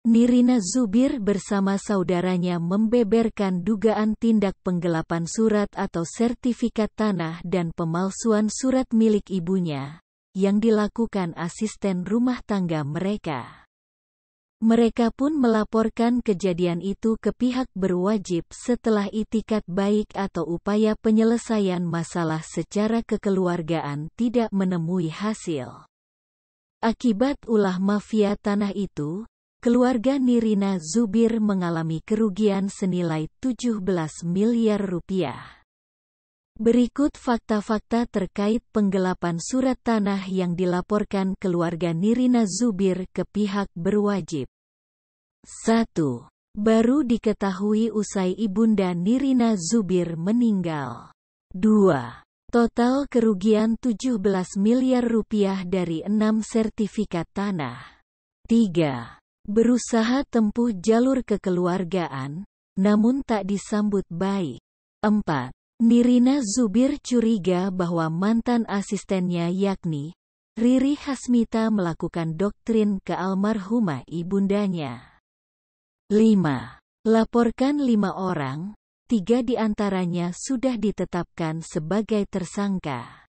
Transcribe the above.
Nirina Zubir bersama saudaranya membeberkan dugaan tindak penggelapan surat atau sertifikat tanah dan pemalsuan surat milik ibunya, yang dilakukan asisten rumah tangga mereka. Mereka pun melaporkan kejadian itu ke pihak berwajib setelah itikat baik atau upaya penyelesaian masalah secara kekeluargaan tidak menemui hasil. Akibat ulah mafia tanah itu, keluarga Nirina Zubir mengalami kerugian senilai 17 miliar rupiah. Berikut fakta-fakta terkait penggelapan surat tanah yang dilaporkan keluarga Nirina Zubir ke pihak berwajib. 1. Baru diketahui usai ibunda Nirina Zubir meninggal. 2. Total kerugian 17 miliar rupiah dari 6 sertifikat tanah. 3. Berusaha tempuh jalur kekeluargaan, namun tak disambut baik. 4. Nirina Zubir curiga bahwa mantan asistennya yakni Riri Hasmita melakukan doktrin ke almarhumah ibundanya. 5. Laporkan lima orang, tiga diantaranya sudah ditetapkan sebagai tersangka.